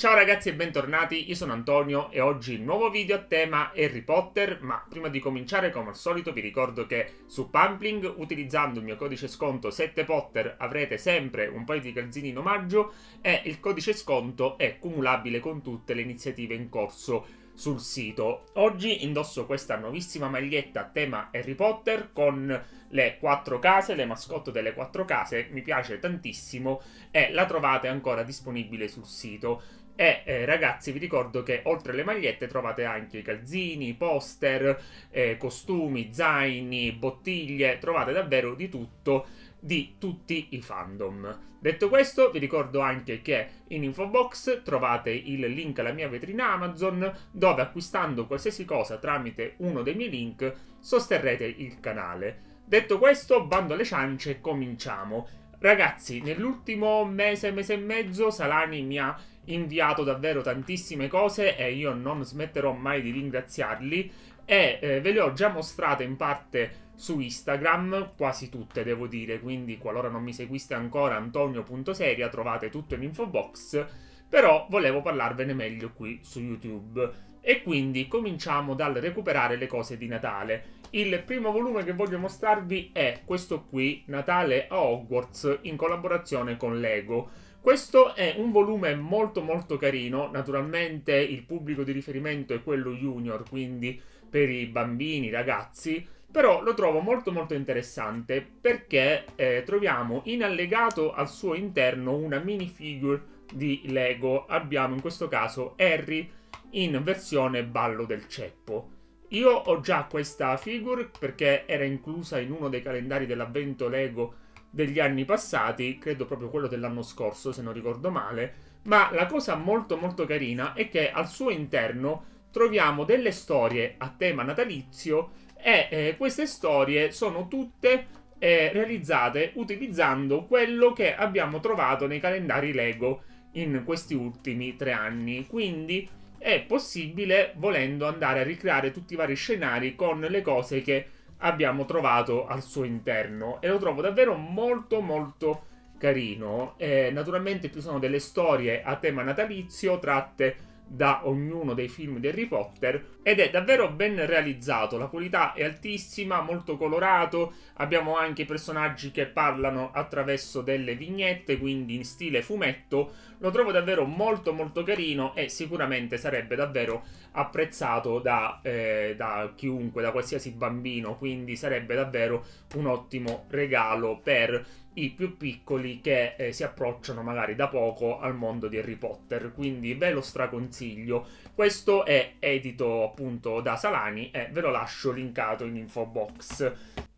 Ciao ragazzi e bentornati, io sono Antonio e oggi nuovo video a tema Harry Potter, ma prima di cominciare come al solito vi ricordo che su Pumpling utilizzando il mio codice sconto 7Potter avrete sempre un paio di calzini in omaggio e il codice sconto è cumulabile con tutte le iniziative in corso sul sito. Oggi indosso questa nuovissima maglietta a tema Harry Potter con le quattro case, le mascotte delle quattro case, mi piace tantissimo e la trovate ancora disponibile sul sito. E eh, ragazzi, vi ricordo che oltre alle magliette trovate anche i calzini, poster, eh, costumi, zaini, bottiglie, trovate davvero di tutto di tutti i fandom. Detto questo, vi ricordo anche che in info box trovate il link alla mia vetrina Amazon, dove acquistando qualsiasi cosa tramite uno dei miei link sosterrete il canale. Detto questo, bando alle ciance, cominciamo. Ragazzi, nell'ultimo mese, mese e mezzo, Salani mi ha inviato davvero tantissime cose e io non smetterò mai di ringraziarli e eh, ve le ho già mostrate in parte su Instagram, quasi tutte devo dire, quindi qualora non mi seguiste ancora antonio.seria trovate tutto in info box, però volevo parlarvene meglio qui su YouTube e quindi cominciamo dal recuperare le cose di Natale. Il primo volume che voglio mostrarvi è questo qui, Natale a Hogwarts, in collaborazione con Lego. Questo è un volume molto molto carino, naturalmente il pubblico di riferimento è quello junior, quindi per i bambini, i ragazzi, però lo trovo molto molto interessante perché eh, troviamo in allegato al suo interno una minifigure di Lego, abbiamo in questo caso Harry in versione ballo del ceppo. Io ho già questa figure perché era inclusa in uno dei calendari dell'avvento Lego degli anni passati, credo proprio quello dell'anno scorso se non ricordo male, ma la cosa molto molto carina è che al suo interno troviamo delle storie a tema natalizio e eh, queste storie sono tutte eh, realizzate utilizzando quello che abbiamo trovato nei calendari Lego in questi ultimi tre anni. Quindi è possibile volendo andare a ricreare tutti i vari scenari con le cose che abbiamo trovato al suo interno e lo trovo davvero molto molto carino eh, naturalmente ci sono delle storie a tema natalizio tratte da ognuno dei film di Harry Potter ed è davvero ben realizzato, la qualità è altissima, molto colorato, abbiamo anche personaggi che parlano attraverso delle vignette, quindi in stile fumetto, lo trovo davvero molto molto carino e sicuramente sarebbe davvero apprezzato da, eh, da chiunque, da qualsiasi bambino, quindi sarebbe davvero un ottimo regalo per i più piccoli che eh, si approcciano magari da poco al mondo di Harry Potter, quindi ve lo straconsiglio. Questo è edito appunto da Salani e ve lo lascio linkato in info box.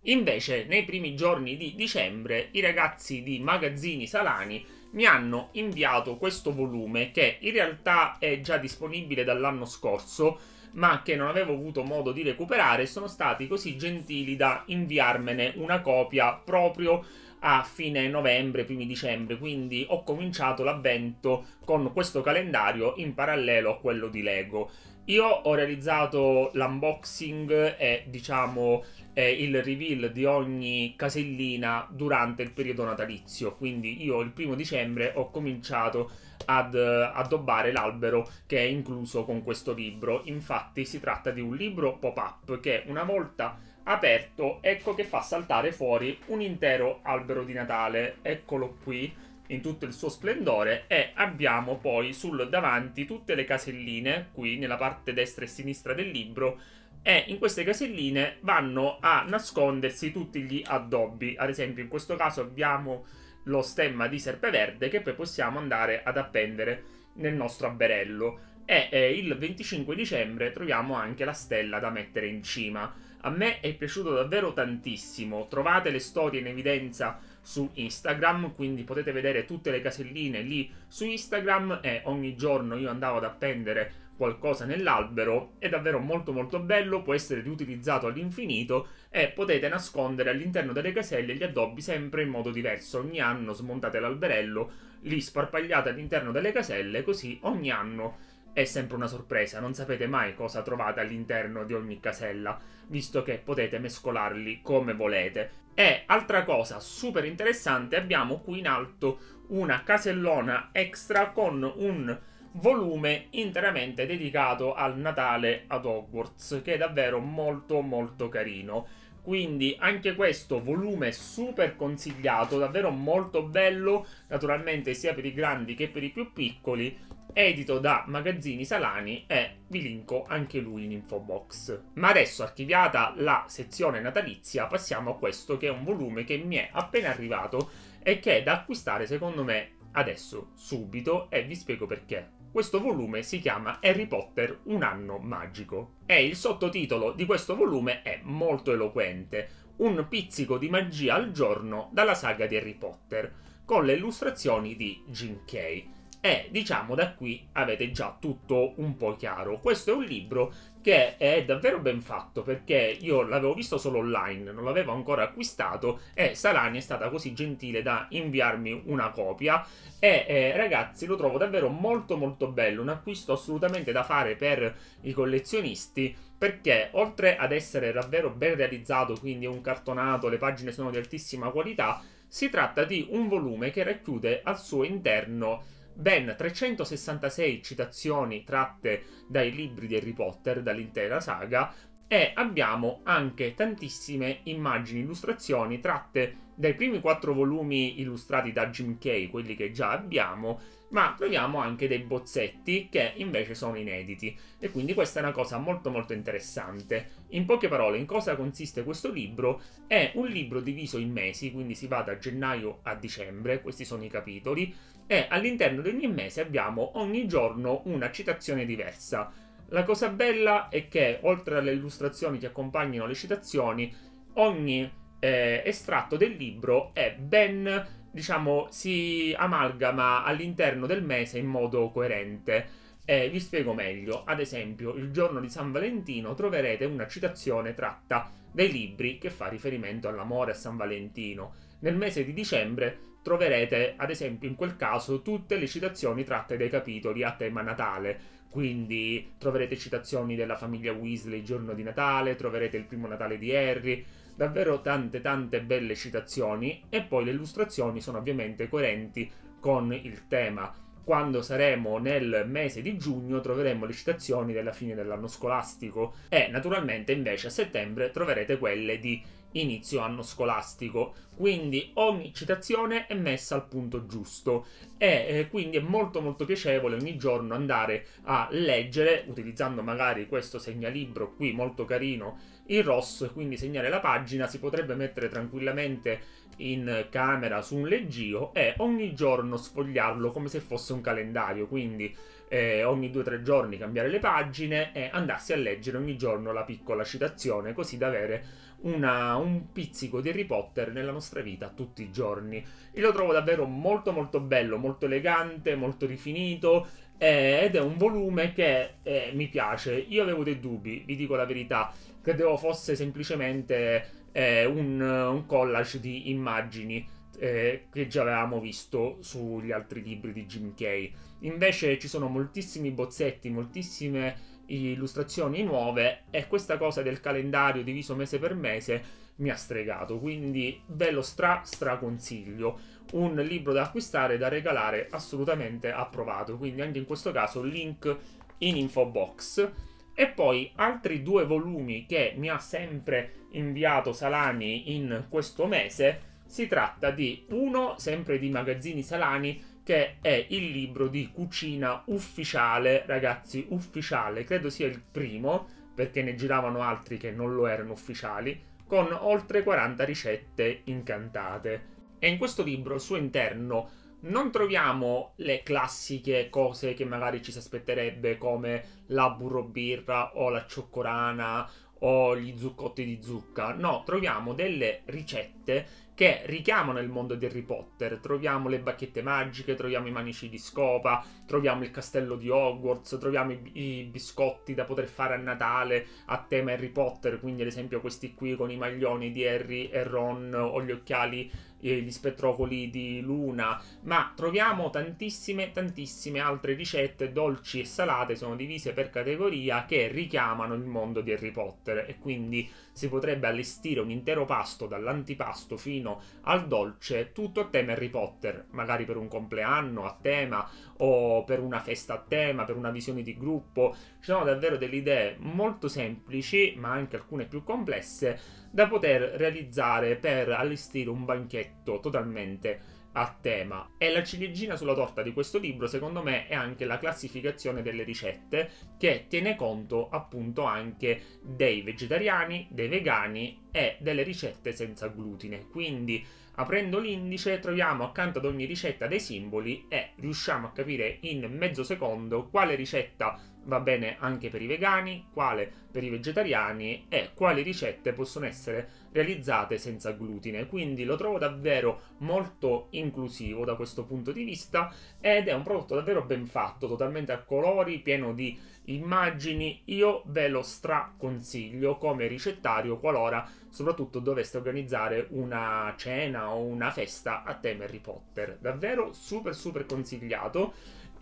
Invece, nei primi giorni di dicembre, i ragazzi di Magazzini Salani mi hanno inviato questo volume che in realtà è già disponibile dall'anno scorso, ma che non avevo avuto modo di recuperare, sono stati così gentili da inviarmene una copia proprio a fine novembre, primi dicembre, quindi ho cominciato l'avvento con questo calendario in parallelo a quello di Lego. Io ho realizzato l'unboxing e diciamo eh, il reveal di ogni casellina durante il periodo natalizio, quindi io il primo dicembre ho cominciato ad eh, addobbare l'albero che è incluso con questo libro. Infatti si tratta di un libro pop-up che una volta aperto, ecco che fa saltare fuori un intero albero di Natale. Eccolo qui in tutto il suo splendore e abbiamo poi sul davanti tutte le caselline qui nella parte destra e sinistra del libro e in queste caselline vanno a nascondersi tutti gli addobbi. Ad esempio in questo caso abbiamo lo stemma di serpeverde che poi possiamo andare ad appendere nel nostro alberello e eh, il 25 dicembre troviamo anche la stella da mettere in cima. A me è piaciuto davvero tantissimo. Trovate le storie in evidenza su Instagram, quindi potete vedere tutte le caselline lì su Instagram e ogni giorno io andavo ad appendere qualcosa nell'albero, è davvero molto molto bello, può essere riutilizzato all'infinito e potete nascondere all'interno delle caselle gli addobbi sempre in modo diverso, ogni anno smontate l'alberello, li sparpagliate all'interno delle caselle, così ogni anno è sempre una sorpresa, non sapete mai cosa trovate all'interno di ogni casella visto che potete mescolarli come volete. E altra cosa super interessante, abbiamo qui in alto una casellona extra con un volume interamente dedicato al Natale ad Hogwarts, che è davvero molto molto carino. Quindi anche questo volume super consigliato, davvero molto bello, naturalmente sia per i grandi che per i più piccoli edito da Magazzini Salani e vi linko anche lui in info box. Ma adesso archiviata la sezione natalizia passiamo a questo che è un volume che mi è appena arrivato e che è da acquistare secondo me adesso, subito e vi spiego perché. Questo volume si chiama Harry Potter Un anno magico e il sottotitolo di questo volume è molto eloquente, un pizzico di magia al giorno dalla saga di Harry Potter, con le illustrazioni di Jim Kay e diciamo da qui avete già tutto un po' chiaro. Questo è un libro che è davvero ben fatto perché io l'avevo visto solo online, non l'avevo ancora acquistato e Salani è stata così gentile da inviarmi una copia e eh, ragazzi lo trovo davvero molto molto bello, un acquisto assolutamente da fare per i collezionisti perché oltre ad essere davvero ben realizzato, quindi un cartonato, le pagine sono di altissima qualità, si tratta di un volume che racchiude al suo interno ben 366 citazioni tratte dai libri di Harry Potter, dall'intera saga, e abbiamo anche tantissime immagini, illustrazioni tratte dai primi quattro volumi illustrati da Jim Kay, quelli che già abbiamo, ma troviamo anche dei bozzetti che invece sono inediti e quindi questa è una cosa molto molto interessante. In poche parole, in cosa consiste questo libro? È un libro diviso in mesi, quindi si va da gennaio a dicembre, questi sono i capitoli, e all'interno di ogni mese abbiamo ogni giorno una citazione diversa la cosa bella è che, oltre alle illustrazioni che accompagnano le citazioni, ogni eh, estratto del libro è ben, diciamo, si amalgama all'interno del mese in modo coerente. Eh, vi spiego meglio, ad esempio, il giorno di San Valentino troverete una citazione tratta dai libri che fa riferimento all'amore a San Valentino. Nel mese di dicembre troverete ad esempio in quel caso tutte le citazioni tratte dai capitoli a tema Natale. Quindi troverete citazioni della famiglia Weasley giorno di Natale, troverete il primo Natale di Harry, davvero tante tante belle citazioni e poi le illustrazioni sono ovviamente coerenti con il tema. Quando saremo nel mese di giugno troveremo le citazioni della fine dell'anno scolastico e naturalmente invece a settembre troverete quelle di inizio anno scolastico, quindi ogni citazione è messa al punto giusto e eh, quindi è molto molto piacevole ogni giorno andare a leggere utilizzando magari questo segnalibro qui molto carino in rosso e quindi segnare la pagina si potrebbe mettere tranquillamente in camera su un leggio e ogni giorno sfogliarlo come se fosse un calendario quindi eh, ogni due o tre giorni cambiare le pagine e andarsi a leggere ogni giorno la piccola citazione così da avere una, un pizzico di Harry Potter nella nostra vita tutti i giorni. Io lo trovo davvero molto molto bello, molto elegante, molto rifinito eh, ed è un volume che eh, mi piace. Io avevo dei dubbi, vi dico la verità, credevo fosse semplicemente eh, un, un collage di immagini. Eh, che già avevamo visto sugli altri libri di Jim Kay. Invece ci sono moltissimi bozzetti, moltissime illustrazioni nuove e questa cosa del calendario diviso mese per mese mi ha stregato, quindi ve lo stra stra Un libro da acquistare, e da regalare, assolutamente approvato, quindi anche in questo caso link in info box. E poi altri due volumi che mi ha sempre inviato Salani in questo mese, si tratta di uno sempre di Magazzini Salani che è il libro di cucina ufficiale, ragazzi, ufficiale, credo sia il primo, perché ne giravano altri che non lo erano ufficiali, con oltre 40 ricette incantate. E in questo libro, al suo interno, non troviamo le classiche cose che magari ci si aspetterebbe come la burrobirra o la cioccorana o gli zuccotti di zucca. No, troviamo delle ricette che richiamano il mondo di Harry Potter. Troviamo le bacchette magiche, troviamo i manici di scopa, troviamo il castello di Hogwarts, troviamo i, i, biscotti da poter fare a Natale a tema Harry Potter, quindi ad esempio questi qui con i maglioni di Harry e Ron o gli occhiali gli spettrocoli di luna, ma troviamo tantissime, tantissime altre ricette dolci e salate, sono divise per categoria, che richiamano il mondo di Harry Potter e quindi si potrebbe allestire un intero pasto dall'antipasto fino vino, al dolce, tutto a tema Harry Potter, magari per un compleanno a tema o per una festa a tema, per una visione di gruppo. Ci sono davvero delle idee molto semplici, ma anche alcune più complesse, da poter realizzare per allestire un banchetto totalmente a tema. E la ciliegina sulla torta di questo libro, secondo me, è anche la classificazione delle ricette che tiene conto appunto anche dei vegetariani, dei vegani e delle ricette senza glutine. Quindi aprendo l'indice troviamo accanto ad ogni ricetta dei simboli e riusciamo a capire in mezzo secondo quale ricetta va bene anche per i vegani, quale per i vegetariani e quali ricette possono essere realizzate senza glutine. Quindi lo trovo davvero molto inclusivo da questo punto di vista ed è un prodotto davvero ben fatto, totalmente a colori, pieno di immagini. Io ve lo straconsiglio come ricettario qualora soprattutto doveste organizzare una cena o una festa a tema Harry Potter. Davvero super super consigliato.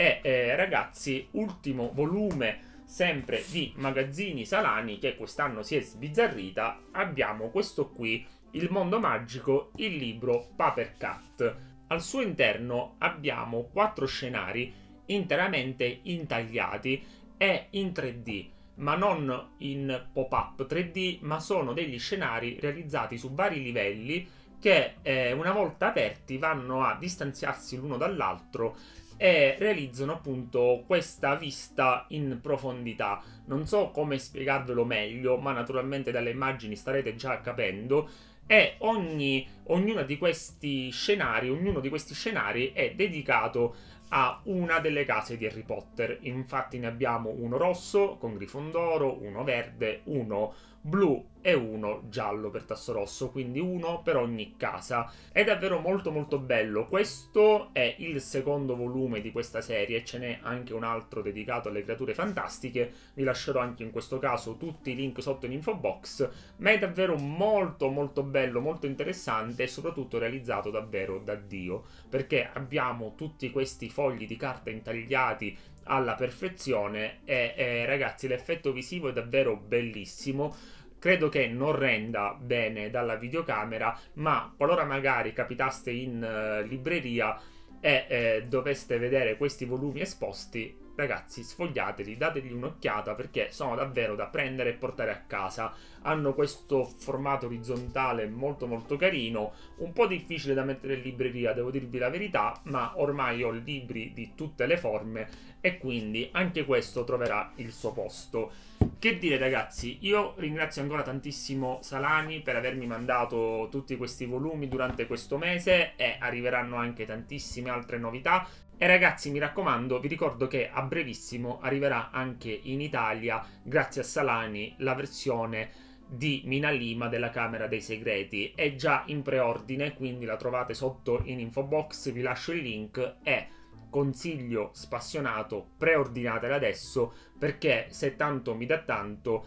E eh, ragazzi, ultimo volume sempre di Magazzini Salani che quest'anno si è sbizzarrita, abbiamo questo qui, Il mondo magico, il libro Paper Cut. Al suo interno abbiamo quattro scenari interamente intagliati e in 3D, ma non in pop-up 3D, ma sono degli scenari realizzati su vari livelli che eh, una volta aperti vanno a distanziarsi l'uno dall'altro e realizzano appunto questa vista in profondità. Non so come spiegarvelo meglio, ma naturalmente dalle immagini starete già capendo. E ogni, ognuno di questi scenari, ognuno di questi scenari è dedicato a una delle case di Harry Potter. Infatti ne abbiamo uno rosso con Grifondoro, uno verde, uno blu e uno giallo per tasso rosso, quindi uno per ogni casa. È davvero molto molto bello. Questo è il secondo volume di questa serie, ce n'è anche un altro dedicato alle creature fantastiche. Vi lascerò anche in questo caso tutti i link sotto in info box, ma è davvero molto molto bello, molto interessante e soprattutto realizzato davvero da Dio, perché abbiamo tutti questi fogli di carta intagliati alla perfezione e eh, ragazzi l'effetto visivo è davvero bellissimo credo che non renda bene dalla videocamera, ma qualora magari capitaste in uh, libreria e eh, doveste vedere questi volumi esposti, ragazzi, sfogliateli, dategli un'occhiata perché sono davvero da prendere e portare a casa. Hanno questo formato orizzontale molto molto carino, un po' difficile da mettere in libreria, devo dirvi la verità, ma ormai ho libri di tutte le forme e quindi anche questo troverà il suo posto. Che dire ragazzi, io ringrazio ancora tantissimo Salani per avermi mandato tutti questi volumi durante questo mese e arriveranno anche tantissime altre novità. E ragazzi mi raccomando, vi ricordo che a brevissimo arriverà anche in Italia, grazie a Salani, la versione di Mina Lima della Camera dei Segreti. È già in preordine, quindi la trovate sotto in info box, vi lascio il link e consiglio spassionato, preordinatela adesso perché se tanto mi dà tanto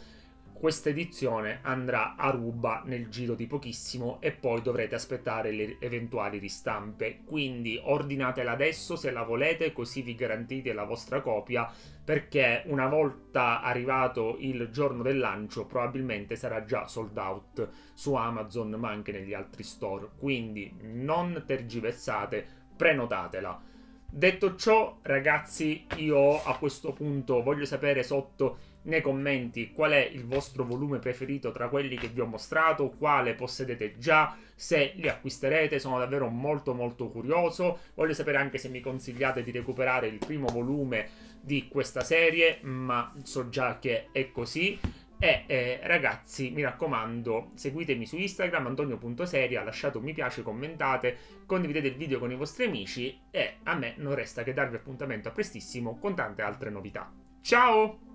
questa edizione andrà a ruba nel giro di pochissimo e poi dovrete aspettare le eventuali ristampe. Quindi ordinatela adesso se la volete, così vi garantite la vostra copia, perché una volta arrivato il giorno del lancio probabilmente sarà già sold out su Amazon ma anche negli altri store. Quindi non tergiversate, prenotatela. Detto ciò, ragazzi, io a questo punto voglio sapere sotto nei commenti qual è il vostro volume preferito tra quelli che vi ho mostrato, quale possedete già, se li acquisterete, sono davvero molto molto curioso. Voglio sapere anche se mi consigliate di recuperare il primo volume di questa serie, ma so già che è così. E eh, ragazzi, mi raccomando, seguitemi su Instagram antonio.seria, lasciate un mi piace, commentate, condividete il video con i vostri amici e a me non resta che darvi appuntamento a prestissimo con tante altre novità. Ciao!